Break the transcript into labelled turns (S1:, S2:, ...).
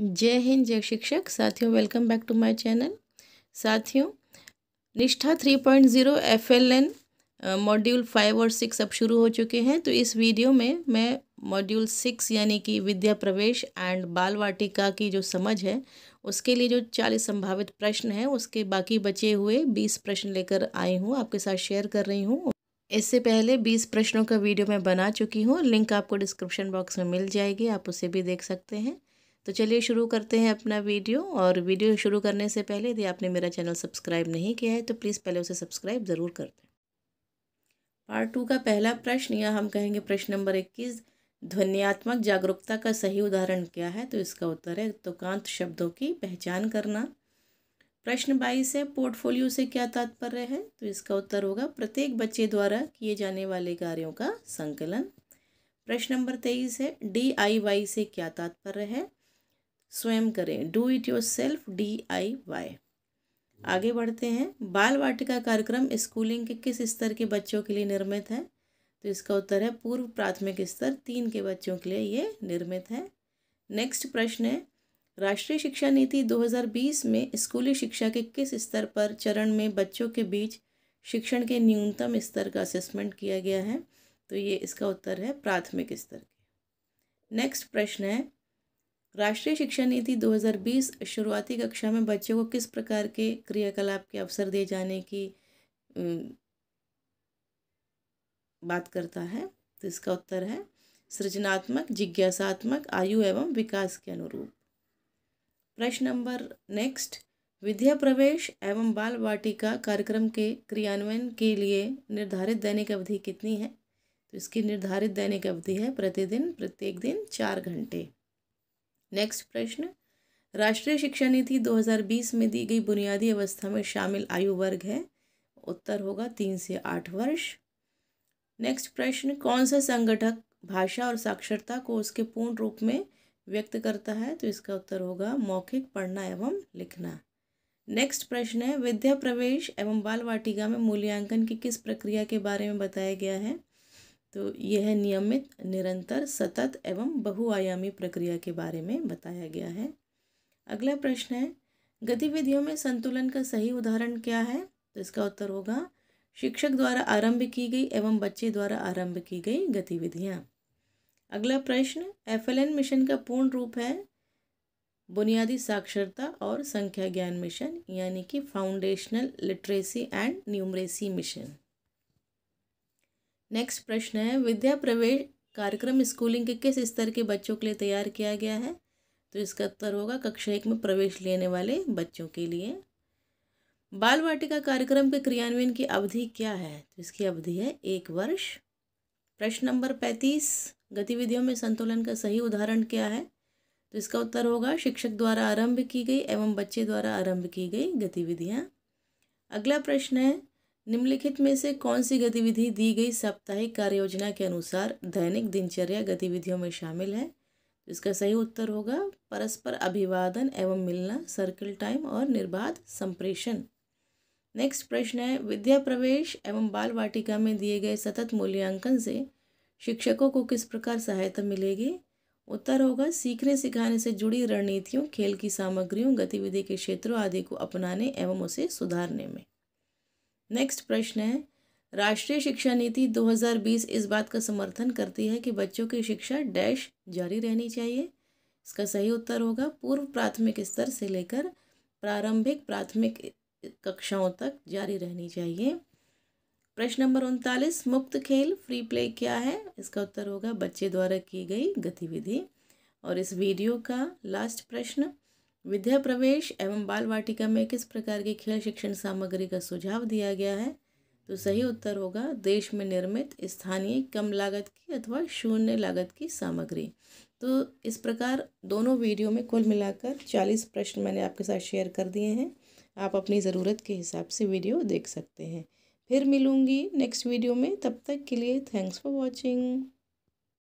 S1: जय हिंद जय शिक्षक साथियों welcome back to my channel साथियों Nishtha three point L N module five और सिक्स अब शुरू हो चुके हैं तो इस वीडियो में मैं मॉड्यूल सिक्स यानी कि विद्या प्रवेश एंड बाल वाटिका की जो समझ है उसके लिए जो चालीस संभावित प्रश्न हैं उसके बाकी बचे हुए बीस प्रश्न लेकर आई हूँ आपके साथ शेयर कर रही हूँ इससे पहले बीस प्रश्नों का वीडियो मैं बना चुकी हूँ लिंक आपको डिस्क्रिप्शन बॉक्स में मिल जाएगी आप उसे भी देख सकते हैं तो चलिए शुरू करते हैं अपना वीडियो और वीडियो शुरू करने से पहले यदि आपने मेरा चैनल सब्सक्राइब नहीं किया है तो प्लीज़ पहले उसे सब्सक्राइब ज़रूर कर दें पार्ट टू का पहला प्रश्न या हम कहेंगे प्रश्न नंबर इक्कीस ध्वनियात्मक जागरूकता का सही उदाहरण क्या है तो इसका उत्तर है तुकांत शब्दों की पहचान करना प्रश्न बाईस है पोर्टफोलियो से क्या तात्पर्य है तो इसका उत्तर होगा प्रत्येक बच्चे द्वारा किए जाने वाले कार्यों का संकलन प्रश्न नंबर तेईस है डी आई वाई से क्या तात्पर्य है स्वयं करें do it yourself D I Y आगे बढ़ते हैं बाल वाटिका कार्यक्रम स्कूलिंग के किस स्तर के बच्चों के लिए निर्मित है तो इसका उत्तर है पूर्व प्राथमिक स्तर तीन के बच्चों के लिए ये निर्मित है नेक्स्ट प्रश्न है राष्ट्रीय शिक्षा नीति 2020 में स्कूली शिक्षा के किस स्तर पर चरण में बच्चों के बीच शिक्षण के न्यूनतम स्तर का असेसमेंट किया गया है तो ये इसका उत्तर है प्राथमिक स्तर के नेक्स्ट प्रश्न है राष्ट्रीय शिक्षा नीति 2020 शुरुआती कक्षा में बच्चों को किस प्रकार के क्रियाकलाप के अवसर दिए जाने की बात करता है तो इसका उत्तर है सृजनात्मक जिज्ञासात्मक आयु एवं विकास के अनुरूप प्रश्न नंबर नेक्स्ट विद्या प्रवेश एवं बाल वाटिका कार्यक्रम के क्रियान्वयन के लिए निर्धारित दैनिक अवधि कितनी है तो इसकी निर्धारित दैनिक अवधि है प्रतिदिन प्रत्येक दिन चार घंटे नेक्स्ट प्रश्न राष्ट्रीय शिक्षा नीति 2020 में दी गई बुनियादी अवस्था में शामिल आयु वर्ग है उत्तर होगा तीन से आठ वर्ष नेक्स्ट प्रश्न कौन सा संगठक भाषा और साक्षरता को उसके पूर्ण रूप में व्यक्त करता है तो इसका उत्तर होगा मौखिक पढ़ना एवं लिखना नेक्स्ट प्रश्न है विद्या प्रवेश एवं बाल वाटिका में मूल्यांकन की किस प्रक्रिया के बारे में बताया गया है तो यह नियमित निरंतर सतत एवं बहुआयामी प्रक्रिया के बारे में बताया गया है अगला प्रश्न है गतिविधियों में संतुलन का सही उदाहरण क्या है तो इसका उत्तर होगा शिक्षक द्वारा आरंभ की गई एवं बच्चे द्वारा आरंभ की गई गतिविधियाँ अगला प्रश्न एफएलएन मिशन का पूर्ण रूप है बुनियादी साक्षरता और संख्या ज्ञान मिशन यानी कि foundational literacy and numeracy mission next प्रश्न है विद्या प्रवेश कार्यक्रम स्कूलिंग के किस स्तर के बच्चों के लिए तैयार किया गया है तो इसका उत्तर होगा कक्षा एक में प्रवेश लेने वाले बच्चों के लिए बाल वाटिका कार्यक्रम के क्रियान्वयन की अवधि क्या है तो इसकी अवधि है एक वर्ष प्रश्न नंबर पैंतीस गतिविधियों में संतुलन का सही उदाहरण क्या है तो इसका उत्तर होगा शिक्षक द्वारा आरंभ की गई एवं बच्चे द्वारा आरंभ की गई गतिविधियाँ अगला प्रश्न है निम्नलिखित में से कौन सी गतिविधि दी गई साप्ताहिक कार्य योजना के अनुसार दैनिक दिनचर्या गतिविधियों में शामिल है इसका सही उत्तर होगा परस्पर अभिवादन एवं मिलना सर्कल टाइम और निर्बाध संप्रेषण नेक्स्ट प्रश्न है विद्या प्रवेश एवं बाल वाटिका में दिए गए सतत मूल्यांकन से शिक्षकों को किस प्रकार सहायता मिलेगी उत्तर होगा सीखने सिखाने से जुड़ी रणनीतियों खेल की सामग्रियों गतिविधि के क्षेत्रों आदि को अपनाने एवं उसे सुधारने में नेक्स्ट प्रश्न है राष्ट्रीय शिक्षा नीति 2020 इस बात का समर्थन करती है कि बच्चों की शिक्षा डैश जारी रहनी चाहिए इसका सही उत्तर होगा पूर्व प्राथमिक स्तर से लेकर प्रारंभिक प्राथमिक कक्षाओं तक जारी रहनी चाहिए प्रश्न नंबर उनतालीस मुक्त खेल फ्री प्ले क्या है इसका उत्तर होगा बच्चे द्वारा की गई गतिविधि और इस वीडियो का लास्ट प्रश्न विद्या प्रवेश एवं बाल वाटिका में किस प्रकार की खेल शिक्षण सामग्री का सुझाव दिया गया है तो सही हम्म। उत्तर होगा देश में निर्मित स्थानीय कम लागत की अथवा शून्य लागत की सामग्री तो इस प्रकार दोनों वीडियो में कुल मिलाकर चालीस प्रश्न मैंने आपके साथ शेयर कर दिए हैं आप अपनी ज़रूरत के हिसाब से वीडियो देख सकते हैं फिर मिलूँगी नेक्स्ट वीडियो में तब तक के लिए थैंक्स फॉर वॉचिंग